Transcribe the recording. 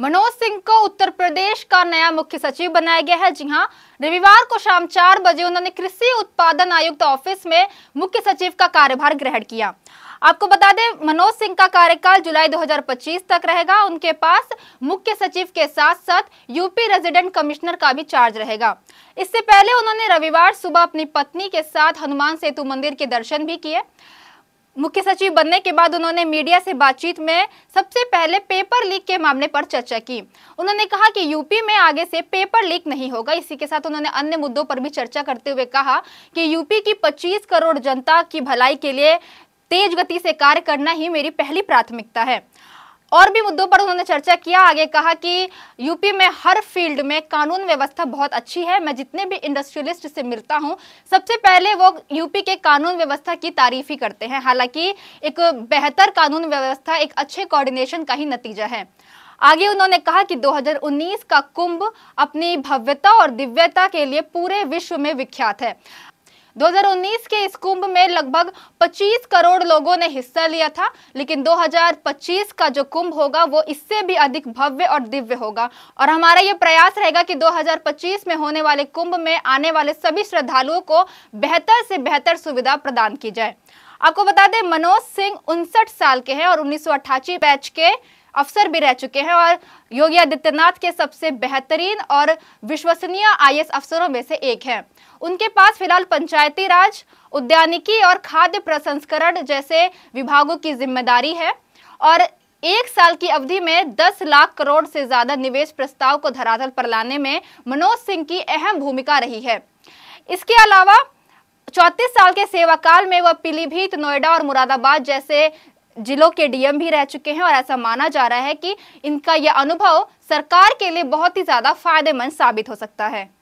मनोज सिंह को उत्तर प्रदेश का नया मुख्य सचिव बनाया गया है जी हाँ रविवार को शाम चार बजे उन्होंने कृषि उत्पादन आयुक्त ऑफिस में मुख्य सचिव का कार्यभार ग्रहण किया आपको बता दें मनोज सिंह का कार्यकाल जुलाई 2025 तक रहेगा उनके पास मुख्य सचिव के साथ साथ यूपी रेजिडेंट कमिश्नर का भी चार्ज रहेगा इससे पहले उन्होंने रविवार सुबह अपनी पत्नी के साथ हनुमान सेतु मंदिर के दर्शन भी किए मुख्य सचिव बनने के बाद उन्होंने मीडिया से बातचीत में सबसे पहले पेपर लीक के मामले पर चर्चा की उन्होंने कहा कि यूपी में आगे से पेपर लीक नहीं होगा इसी के साथ उन्होंने अन्य मुद्दों पर भी चर्चा करते हुए कहा कि यूपी की 25 करोड़ जनता की भलाई के लिए तेज गति से कार्य करना ही मेरी पहली प्राथमिकता है और भी मुद्दों पर उन्होंने चर्चा किया आगे कहा कि यूपी में हर फील्ड में कानून व्यवस्था बहुत अच्छी है मैं जितने भी इंडस्ट्रियलिस्ट से मिलता हूं सबसे पहले वो यूपी के कानून व्यवस्था की तारीफ ही करते हैं हालांकि एक बेहतर कानून व्यवस्था एक अच्छे कोऑर्डिनेशन का ही नतीजा है आगे उन्होंने कहा कि 2019 का कुंभ अपनी भव्यता और दिव्यता के लिए पूरे विश्व में विख्यात है 2019 के इस कुंभ लगभग 25 करोड़ लोगों ने हिस्सा लिया था लेकिन 2025 का जो कुंभ होगा वो इससे भी अधिक भव्य और दिव्य होगा और हमारा ये प्रयास रहेगा कि 2025 में होने वाले कुंभ में आने वाले सभी श्रद्धालुओं को बेहतर से बेहतर सुविधा प्रदान की जाए आपको बता दें मनोज सिंह उनसठ साल के हैं और उन्नीस बैच के अफसर भी रह चुके हैं और योगी आदित्यनाथ के सबसे बेहतरीन और विश्वसनीय आई अफसरों में से एक हैं उनके पास फिलहाल पंचायती राज उद्यानिकी और खाद्य प्रसंस्करण जैसे विभागों की जिम्मेदारी है और एक साल की अवधि में 10 लाख करोड़ से ज्यादा निवेश प्रस्ताव को धरातल पर लाने में मनोज सिंह की अहम भूमिका रही है इसके अलावा चौंतीस साल के सेवाकाल में वह पीलीभीत नोएडा और मुरादाबाद जैसे जिलों के डीएम भी रह चुके हैं और ऐसा माना जा रहा है कि इनका यह अनुभव सरकार के लिए बहुत ही ज़्यादा फायदेमंद साबित हो सकता है